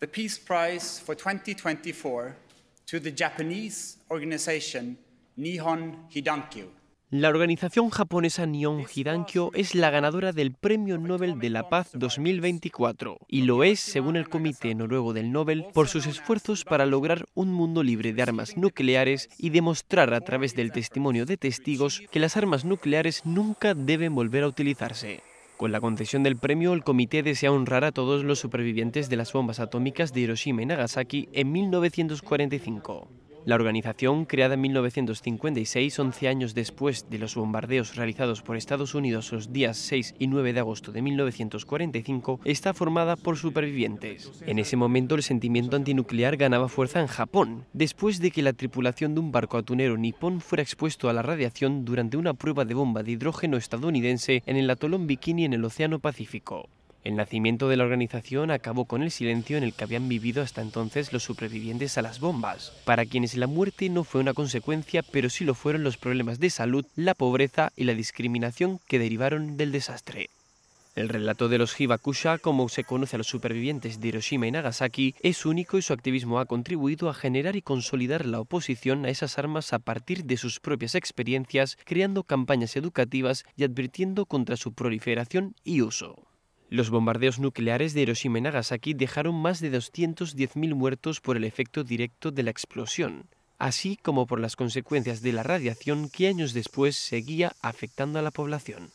the Peace Prize for 2024 to the Japanese organization Nihon La organización japonesa Nihon Hidankyo es la ganadora del Premio Nobel de la Paz 2024 y lo es, según el Comité Noruego del Nobel, por sus esfuerzos para lograr un mundo libre de armas nucleares y demostrar a través del testimonio de testigos que las armas nucleares nunca deben volver a utilizarse. Con la concesión del premio, el comité desea honrar a todos los supervivientes de las bombas atómicas de Hiroshima y Nagasaki en 1945. La organización, creada en 1956, 11 años después de los bombardeos realizados por Estados Unidos los días 6 y 9 de agosto de 1945, está formada por supervivientes. En ese momento el sentimiento antinuclear ganaba fuerza en Japón, después de que la tripulación de un barco atunero nipón fuera expuesto a la radiación durante una prueba de bomba de hidrógeno estadounidense en el atolón Bikini en el Océano Pacífico. El nacimiento de la organización acabó con el silencio en el que habían vivido hasta entonces los supervivientes a las bombas, para quienes la muerte no fue una consecuencia, pero sí lo fueron los problemas de salud, la pobreza y la discriminación que derivaron del desastre. El relato de los Hibakusha, como se conoce a los supervivientes de Hiroshima y Nagasaki, es único y su activismo ha contribuido a generar y consolidar la oposición a esas armas a partir de sus propias experiencias, creando campañas educativas y advirtiendo contra su proliferación y uso. Los bombardeos nucleares de Hiroshima y Nagasaki dejaron más de 210.000 muertos por el efecto directo de la explosión, así como por las consecuencias de la radiación que años después seguía afectando a la población.